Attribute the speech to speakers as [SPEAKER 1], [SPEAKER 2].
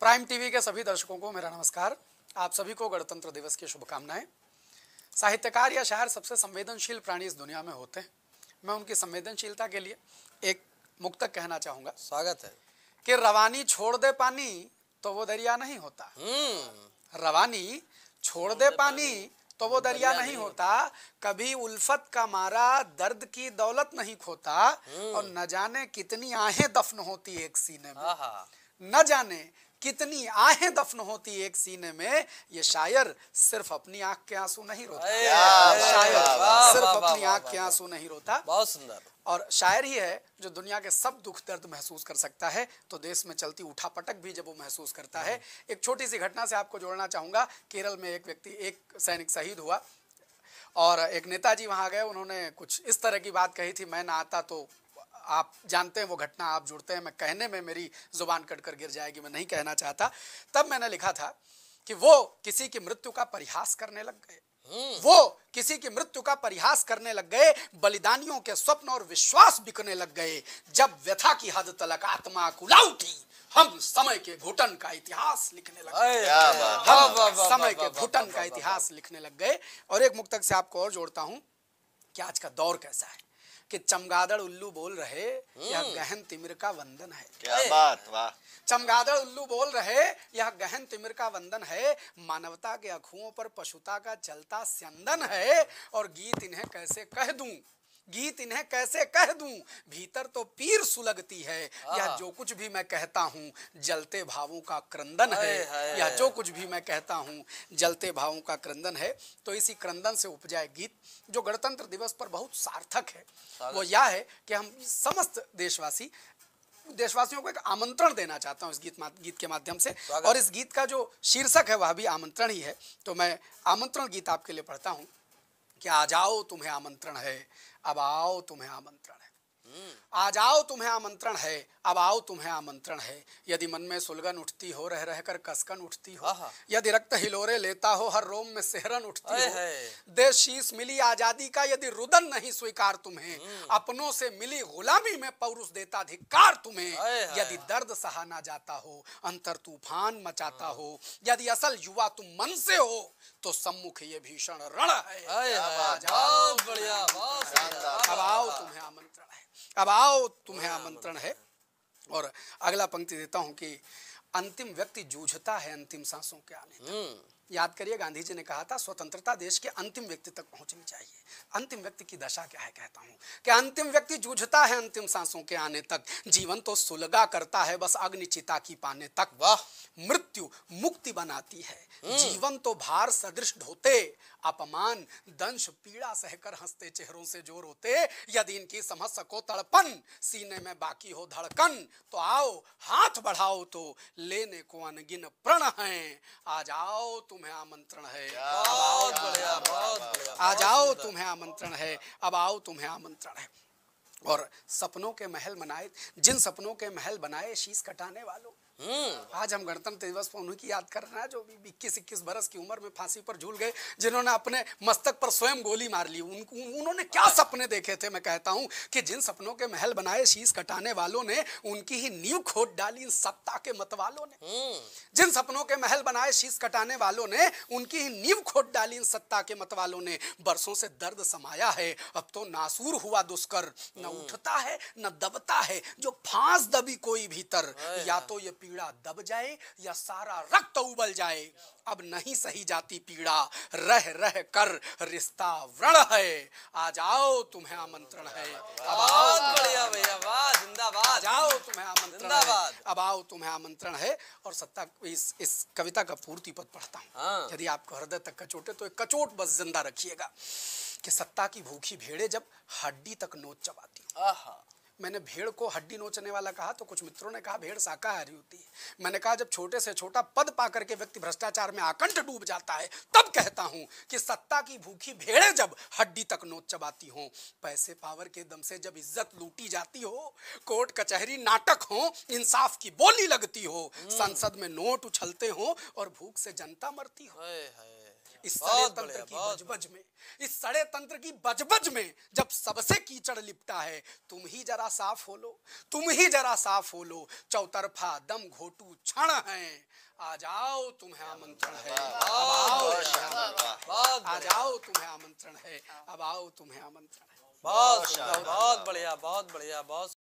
[SPEAKER 1] Prime TV के सभी दर्शकों को मेरा नमस्कार आप सभी को गणतंत्र दिवस की शुभकामनाएं साहित्यकार या शायर सबसे संवेदनशील प्राणी इस दुनिया में होते हैं मैं उनकी संवेदनशीलता के लिए एक मुक्त कहना चाहूंगा स्वागत है कि रवानी छोड़ दे पानी तो वो दरिया नहीं होता हम्म। रवानी छोड़ दे पानी तो वो दरिया नहीं होता कभी उल्फत का मारा दर्द की दौलत नहीं खोता हम्म। और न जाने कितनी आहें दफन होती एक सीने में न जाने कितनी आहें दफन होती एक सीने में ये शायर सिर्फ अपनी आंख के आंसू नहीं रोता शायर सिर्फ अपनी आंख के आंसू नहीं रोता बहुत सुंदर और शायर ही है जो दुनिया के सब दुख दर्द महसूस कर सकता है तो देश में चलती उठापटक भी जब वो महसूस करता है हम्म। एक छोटी सी घटना से आपको जोड़ना चाहूंगा केरल में एक व्यक्ति एक सैनिक शहीद हुआ और एक नेताजी वहां गए उन्होंने कुछ इस तरह की बात कही थी मैं ना आता तो आप जानते हैं वो घटना आप जुड़ते हैं मैं कहने में मेरी जुबान कट कर गिर जाएगी मैं नहीं कहना चाहता तब मैंने लिखा था कि वो किसी की मृत्यु का परिहास करने लग गए हम्म। वो किसी की मृत्यु का परिहास करने लग गए बलिदानियों के स्वप्न और विश्वास बिकने लग गए जब व्यथा की हद तलक आत्मा कुला उठी हम समय के घुटन का इतिहास लिखने लग गए हम समय के घुटन का इतिहास लिखने लग गए और एक मुक्तक से आपको और जोड़ता हूं कि आज का दौर कैसा है कि चमगादड़ उल्लू बोल रहे यह हम्म। गहन तिमिर का वंदन है क्या बात वाह चमगादड़ उल्लू बोल रहे यह गहन तिमिर का वंदन है मानवता के अखुओं पर पशुता का चलता स्यंदन है और गीत इन्हें कैसे कह दूं गीत इन्हें कैसे कह दूं भीतर तो पीर सुलगती है या हाँ। जो कुछ भी मैं कहता हूं जलते भावों का क्रंदन है, या जो कुछ भी मैं कहता हूँ जलते भावों का क्रंदन है तो इसी क्रंदन से उपजाए गीत जो गणतंत्र दिवस पर बहुत सार्थक है वो यह है कि हम समस्त देशवासी देशवासियों को एक आमंत्रण देना चाहता हूँ इस गीत गीत के माध्यम से और इस गीत का जो शीर्षक है वह भी आमंत्रण ही है तो मैं आमंत्रण गीत आपके लिए पढ़ता हूँ कि आ जाओ तुम्हें आमंत्रण है अब आओ तुम्हें आमंत्रण है आज आओ तुम्हें आमंत्रण है अब आओ तुम्हें आमंत्रण है यदि मन में सुलगन उठती हो रह रहकर कसकन उठती हो यदि रक्त हिलोरे लेता हो हर रोम में सेहरन उठती हो देश शीश मिली आजादी का यदि रुदन नहीं स्वीकार तुम्हें हम्म। अपनों से मिली गुलामी में पौरुष देता धिकार तुम्हें यदि दर्द सहाना जाता हो अंतर तूफान मचाता हो यदि असल युवा तुम मन से हो तो सम्मुख ये भीषण रण है अब आओ तुम्हें आमंत्रण है अब आओ तुम्हें हाँ, आमंत्रण है और अगला पंक्ति देता हूँ कि अंतिम व्यक्ति जूझता है अंतिम सांसों के आने तक हम्म। याद करिए गांधी जी ने कहा था स्वतंत्रता देश के अंतिम व्यक्ति तक पहुंचनी चाहिए अंतिम व्यक्ति की दशा क्या है कहता हूं कि अंतिम व्यक्ति जूझता है अंतिम सांसों के आने तक जीवन तो सुलगा करता है बस अग्नि चिता की पाने तक वह मृत्यु मुक्ति बनाती है हम्म। जीवन तो भार सदृश ढोते अपमान दंश पीड़ा सहकर हंसते चेहरों से जोर होते यदि इनकी समझ सको तड़पन सीने में बाकी हो धड़कन तो आओ हाथ बढ़ाओ तो लेने को अनगिन प्रण हैं आ जाओ तुम्हें आमंत्रण है बहुत बढ़िया बहुत आ जाओ तुम्हें आमंत्रण है अब आओ तुम्हें आमंत्रण है और सपनों के महल बनाए जिन सपनों के महल बनाए शीश कटाने वालों हम्म। आज हम गणतंत्र दिवस पर उन्हीं की याद कर रहे हैं जो भी इक्कीस इक्कीस बरस की उम्र में फांसी पर झूल गए जिन्होंने अपने मस्तक पर स्वयं गोली मार ली उन, उन्होंने क्या हाँ। सपने देखे थे मैं कहता हूँ कि जिन सपनों के महल बनाए शीश कटाने वालों ने उनकी ही नींव खोद डाली इन सत्ता के मतवालों ने हम्म। जिन सपनों के महल बनाए शीश कटाने वालों ने उनकी ही नींव खोद डाली इन सत्ता के मतवालों ने बरसों से दर्द समाया है अब तो नासूर हुआ दुष्कर न हम्म। उठता है न दबता है जो फांस दबी कोई भीतर या तो ये पीड़ा दब जाए या सारा रक्त उबल जाए अब नहीं सही जाती पीड़ा रह रह कर रिश्ता व्रण है आ जाओ तुम्हें आमंत्रण है अब आओ बढ़िया भैया जिंदाबाद जाओ तुम्हें आमंत्रण अब आओ तुम्हें आमंत्रण है और सत्ता इस इस कविता का पूर्ति पद पढ़ता हूँ हाँ। यदि आपको हृदय तक कचोटे तो एक कचोट बस जिंदा रखिएगा कि सत्ता की भूखी भेड़े जब हड्डी तक नोच चबाती मैंने भेड़ को हड्डी नोचने वाला कहा तो कुछ मित्रों ने कहा भेड़ शाकाहारी होती है मैंने कहा जब छोटे से छोटा पद पा करके व्यक्ति भ्रष्टाचार में आकंठ डूब जाता है तब कहता हूं कि सत्ता की भूखी भेड़ें जब हड्डी तक नोच चबाती हों पैसे पावर के दम से जब इज्जत लूटी जाती हो कोर्ट कचहरी नाटक हो इंसाफ की बोली लगती हो हम्म। संसद में नोट उछलते हो और भूख से जनता मरती हो है, है। इस सड़े तंत्र की बजबज में इस सड़े तंत्र की बजबज में जब सबसे कीचड़ लिपटा है तुम ही जरा साफ हो लो तुम ही जरा साफ हो लो चौतरफा दम घोटू क्षण है आ जाओ तुम्हें आमंत्रण है आओ आ जाओ तुम्हें आमंत्रण है अब आओ तुम्हें आमंत्रण है
[SPEAKER 2] बहुत बहुत
[SPEAKER 1] बढ़िया बहुत बढ़िया बहुत